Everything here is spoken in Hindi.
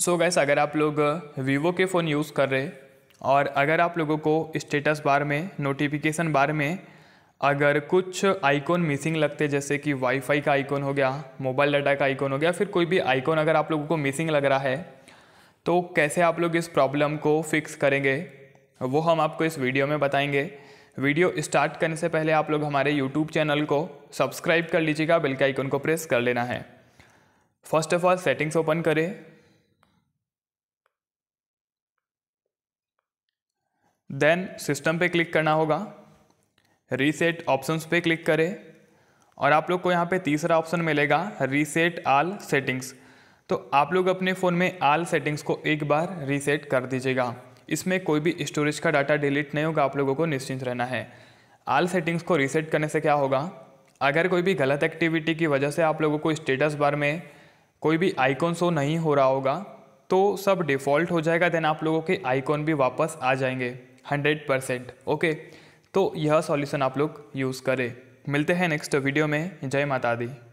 सो so गैस अगर आप लोग वीवो के फ़ोन यूज़ कर रहे और अगर आप लोगों को स्टेटस बार में नोटिफिकेशन बार में अगर कुछ आइकॉन मिसिंग लगते जैसे कि वाईफाई का आइकॉन हो गया मोबाइल डाटा का आइकॉन हो गया फिर कोई भी आइकॉन अगर आप लोगों को मिसिंग लग रहा है तो कैसे आप लोग इस प्रॉब्लम को फिक्स करेंगे वो हम आपको इस वीडियो में बताएंगे वीडियो स्टार्ट करने से पहले आप लोग हमारे यूट्यूब चैनल को सब्सक्राइब कर लीजिएगा बिल के आइकॉन को प्रेस कर लेना है first of all settings open करें देन सिस्टम पे क्लिक करना होगा रीसेट ऑप्शंस पे क्लिक करें और आप लोग को यहाँ पे तीसरा ऑप्शन मिलेगा रीसेट आल सेटिंग्स तो आप लोग अपने फ़ोन में आल सेटिंग्स को एक बार रीसेट कर दीजिएगा इसमें कोई भी स्टोरेज का डाटा डिलीट नहीं होगा आप लोगों को निश्चिंत रहना है आल सेटिंग्स को रीसेट करने से क्या होगा अगर कोई भी गलत एक्टिविटी की वजह से आप लोगों को स्टेटस बार में कोई भी आइकॉन शो नहीं हो रहा होगा तो सब डिफ़ॉल्ट हो जाएगा देन आप लोगों के आइकॉन भी वापस आ जाएंगे हंड्रेड परसेंट ओके तो यह सॉल्यूशन आप लोग यूज़ करें मिलते हैं नेक्स्ट वीडियो में जय माता दी